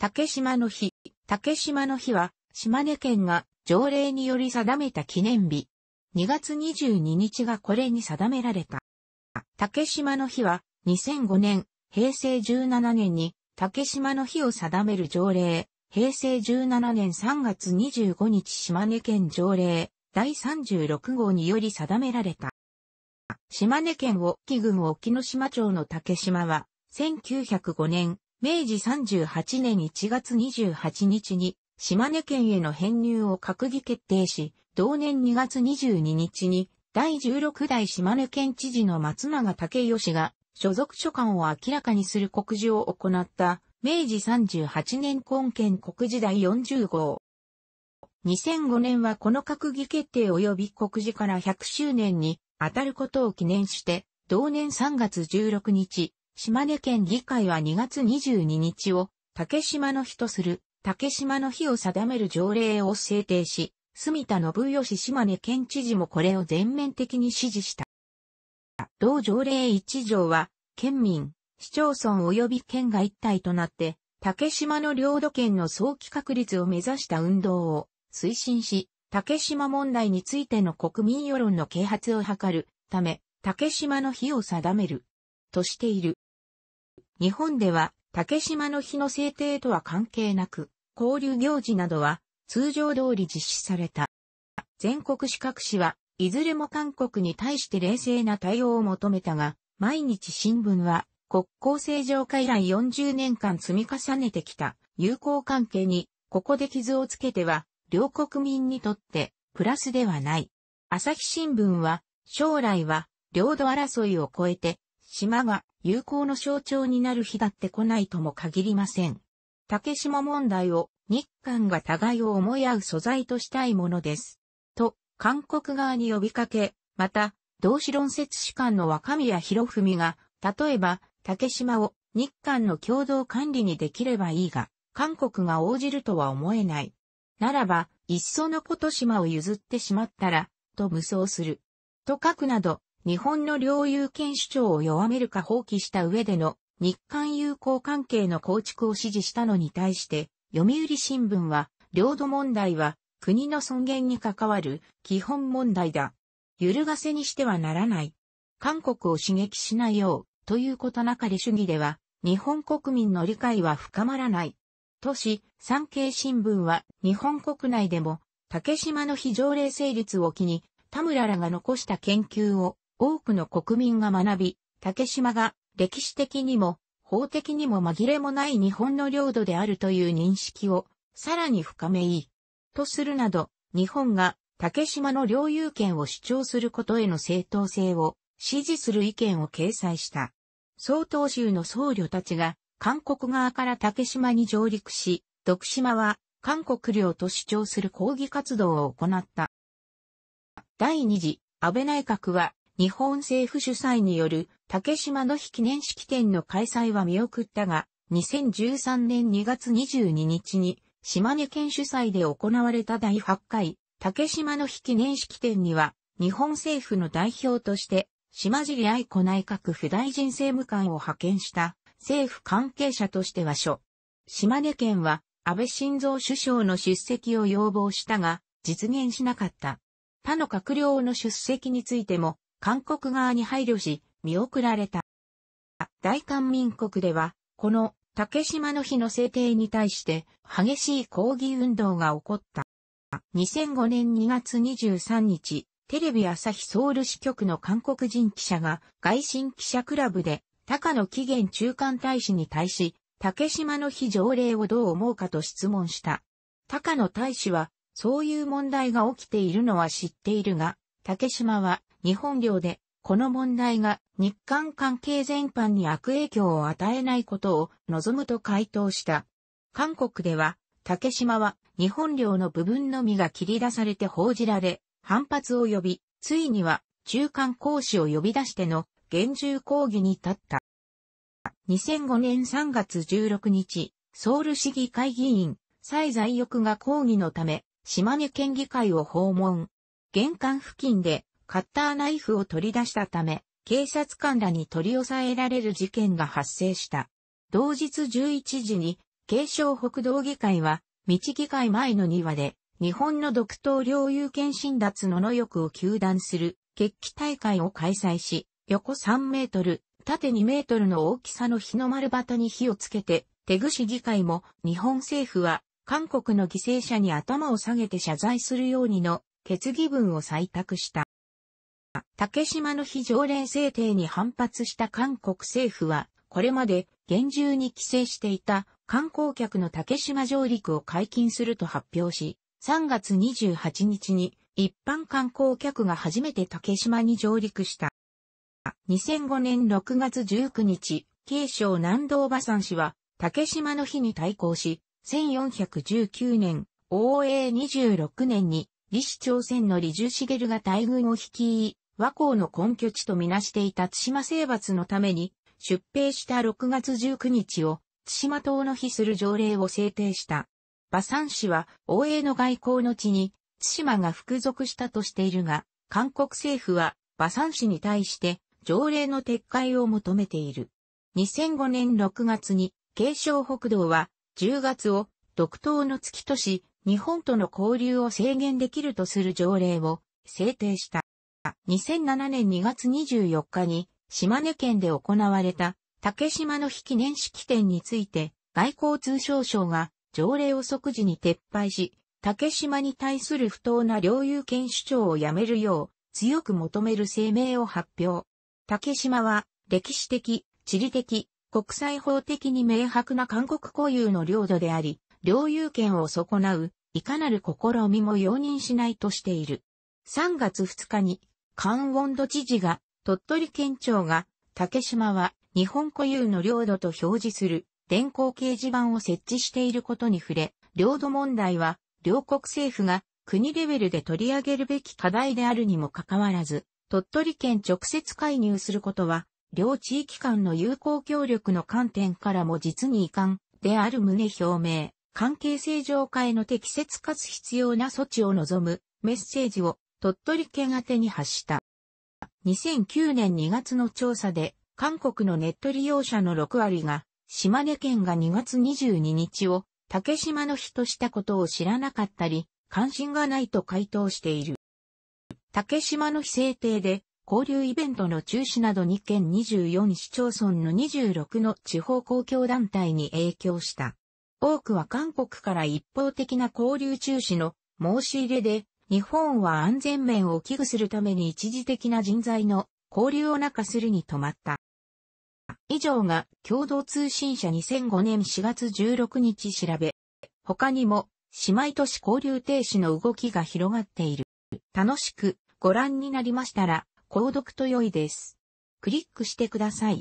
竹島の日。竹島の日は、島根県が条例により定めた記念日。2月22日がこれに定められた。竹島の日は、2005年、平成17年に、竹島の日を定める条例、平成17年3月25日島根県条例、第36号により定められた。島根県沖郡沖の島町の竹島は、1905年、明治38年1月28日に島根県への編入を閣議決定し、同年2月22日に第16代島根県知事の松永武義が所属所管を明らかにする告示を行った明治38年根県告示第40号。2005年はこの閣議決定及び告示から100周年に当たることを記念して、同年3月16日、島根県議会は2月22日を竹島の日とする竹島の日を定める条例を制定し、住田信義島根県知事もこれを全面的に支持した。同条例1条は、県民、市町村及び県が一体となって、竹島の領土県の早期確立を目指した運動を推進し、竹島問題についての国民世論の啓発を図るため、竹島の日を定めるとしている。日本では竹島の日の制定とは関係なく、交流行事などは通常通り実施された。全国資格紙はいずれも韓国に対して冷静な対応を求めたが、毎日新聞は国交正常化以来40年間積み重ねてきた友好関係にここで傷をつけては両国民にとってプラスではない。朝日新聞は将来は領土争いを超えて島が友好の象徴になる日だって来ないとも限りません。竹島問題を日韓が互いを思い合う素材としたいものです。と、韓国側に呼びかけ、また、同志論説士官の若宮博文が、例えば、竹島を日韓の共同管理にできればいいが、韓国が応じるとは思えない。ならば、いっそのこと島を譲ってしまったら、と無双する。と書くなど、日本の領有権主張を弱めるか放棄した上での日韓友好関係の構築を支持したのに対して、読売新聞は、領土問題は国の尊厳に関わる基本問題だ。揺るがせにしてはならない。韓国を刺激しないよう、ということなかれ主義では、日本国民の理解は深まらない。都市、産経新聞は、日本国内でも、竹島の非常例成立を機に、田村らが残した研究を、多くの国民が学び、竹島が歴史的にも法的にも紛れもない日本の領土であるという認識をさらに深めいい。とするなど、日本が竹島の領有権を主張することへの正当性を支持する意見を掲載した。総統州の僧侶たちが韓国側から竹島に上陸し、徳島は韓国領と主張する抗議活動を行った。第二次安倍内閣は日本政府主催による竹島の日記念式典の開催は見送ったが、2013年2月22日に島根県主催で行われた第8回竹島の日記念式典には日本政府の代表として島尻愛子内閣府大臣政務官を派遣した政府関係者としては所。島根県は安倍晋三首相の出席を要望したが実現しなかった。他の閣僚の出席についても韓国側に配慮し、見送られた。大韓民国では、この竹島の日の制定に対して激しい抗議運動が起こった。2005年2月23日、テレビ朝日ソウル支局の韓国人記者が外信記者クラブで高野期限中間大使に対し、竹島の日条例をどう思うかと質問した。高野大使は、そういう問題が起きているのは知っているが、竹島は日本領で、この問題が日韓関係全般に悪影響を与えないことを望むと回答した。韓国では、竹島は日本領の部分のみが切り出されて報じられ、反発を呼び、ついには中間講師を呼び出しての厳重抗議に立った。2005年3月16日、ソウル市議会議員、蔡在翼が抗議のため、島根県議会を訪問。玄関付近でカッターナイフを取り出したため、警察官らに取り押さえられる事件が発生した。同日11時に、軽症北道議会は、道議会前の庭で、日本の独島領有権侵奪の能力を求断する、決起大会を開催し、横3メートル、縦2メートルの大きさの日の丸旗に火をつけて、手口議会も日本政府は韓国の犠牲者に頭を下げて謝罪するようにの決議文を採択した。竹島の非常連制定に反発した韓国政府は、これまで厳重に規制していた観光客の竹島上陸を解禁すると発表し、3月28日に一般観光客が初めて竹島に上陸した。2005年6月19日、慶省南道馬山氏は竹島の日に対抗し、1419年、応永26年に李氏朝鮮の李重茂が大軍を率い、和光の根拠地とみなしていた津島征伐のために、出兵した6月19日を、津島島の日する条例を制定した。馬山氏は、応永の外交の地に、津島が服属したとしているが、韓国政府は、馬山氏に対して、条例の撤回を求めている。2005年6月に、慶尚北道は、10月を、独島の月とし、日本との交流を制限できるとする条例を制定した。2007年2月24日に島根県で行われた竹島の非記念式典について外交通商省が条例を即時に撤廃し、竹島に対する不当な領有権主張をやめるよう強く求める声明を発表。竹島は歴史的、地理的、国際法的に明白な韓国固有の領土であり、領有権を損なう、いかなる試みも容認しないとしている。3月2日に関温度知事が、鳥取県庁が、竹島は日本固有の領土と表示する電光掲示板を設置していることに触れ、領土問題は両国政府が国レベルで取り上げるべき課題であるにもかかわらず、鳥取県直接介入することは、両地域間の友好協力の観点からも実に遺憾である旨表明、関係正常化への適切かつ必要な措置を望むメッセージを鳥取県宛に発した。2009年2月の調査で、韓国のネット利用者の6割が、島根県が2月22日を竹島の日としたことを知らなかったり、関心がないと回答している。竹島の日制定で、交流イベントの中止など2県24市町村の26の地方公共団体に影響した。多くは韓国から一方的な交流中止の申し入れで日本は安全面を危惧するために一時的な人材の交流を中するに止まった。以上が共同通信社2005年4月16日調べ。他にも姉妹都市交流停止の動きが広がっている。楽しくご覧になりましたら、購読と良いです。クリックしてください。